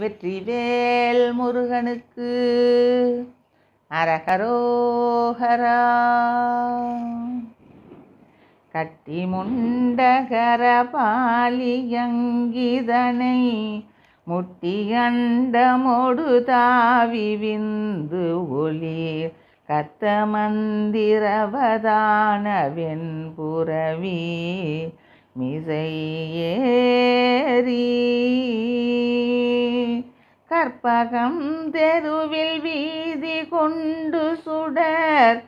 வெற்றிவேல் முருகனுக்கு அரகரோகரா கட்டி முண்டகர பாலியங்கிதனை முட்டியண்டமொடு தாவி விந்து ஒளிர் கத்த மந்திரவதானவென் புறவி மிசையேறி கற்பகம் தெருவில் வீதி கொண்டு சுடர்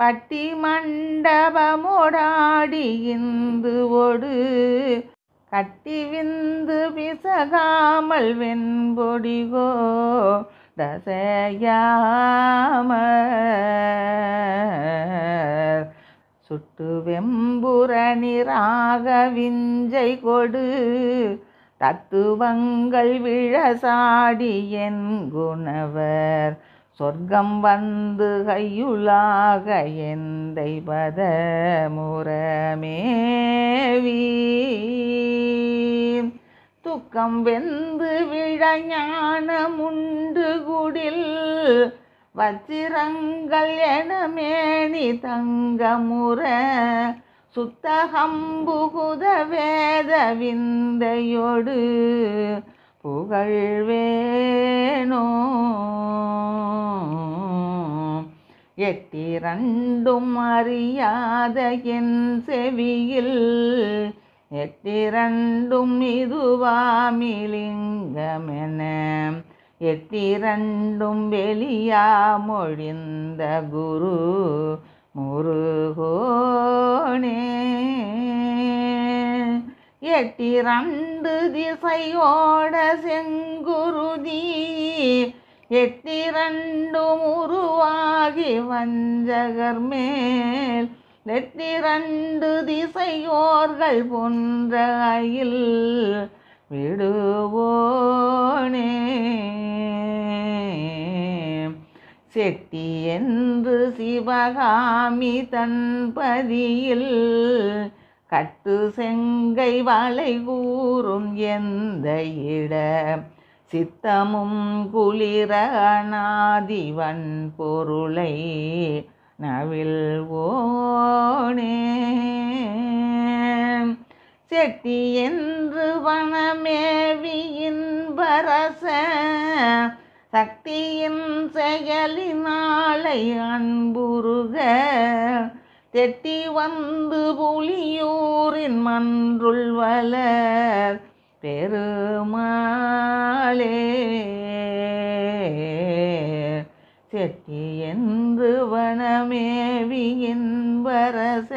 பட்டி மண்டபமோடாடி இந்து ஒடு கட்டி விந்து பிசகாமல் வெண்பொடிகோ தசையாம சுட்டு வெம்புரணி ராக விஞ்சை கொடு தத்துவங்கள் விழசாடி என் குணவர் சொர்க்கம் வந்து கையுலாக எந்தை பத முரமேவி துக்கம் வெந்து விழஞானமுண்டு குடில் வச்சிரங்கள் என மேனி தங்க தங்கமுற சுத்தகம்புகுத வேத விந்தையோடு புகழ்வேணோ எட்டிரண்டும் அறியாத என் செவியில் எட்டிரண்டும் இதுவாமிலிங்கமென எட்டிரண்டும் வெளியா மொழிந்த குரு முருகோ எட்டிரண்டு எட்டிரண்டு திசையோட செங்குருதி எட்டிரண்டும் உருவாகி வஞ்சகர் மேல் எட்டிரண்டு திசையோர்கள் போன்ற விடுவோனே செட்டி என்று சிவகாமி தன்பதியில் கட்டு செங்கை வளை கூறும் எந்த இட சித்தமும் குளிர பொருளை நவில் ஓனே செட்டி என்று வனமேவியின் பரச சக்தியின் செயலினாலை அன்புருக தெட்டி வந்து புலியூரின் மன்றுள் வல பெருமாளே செட்டி என்று வனமேவி என்பரச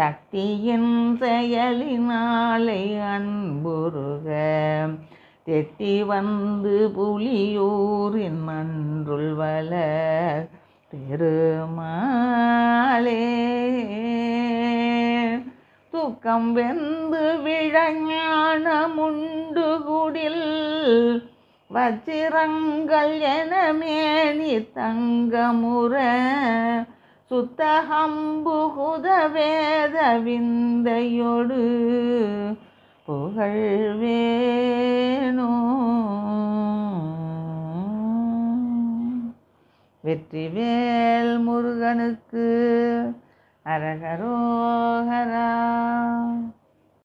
சக்தியின் செயலினாலை அன்புருக தெட்டி வந்து புலியூரின் மன்றுள் வள பெருமாளே தூக்கம் வெந்து விழஞானமுண்டு குடில் வச்சிரங்கள் என மேனி தங்கமுற சுத்தகம்புகுத வேத விந்தையொடு புகழ் வெற்றிவேல் முருகனுக்கு அரகரோஹரா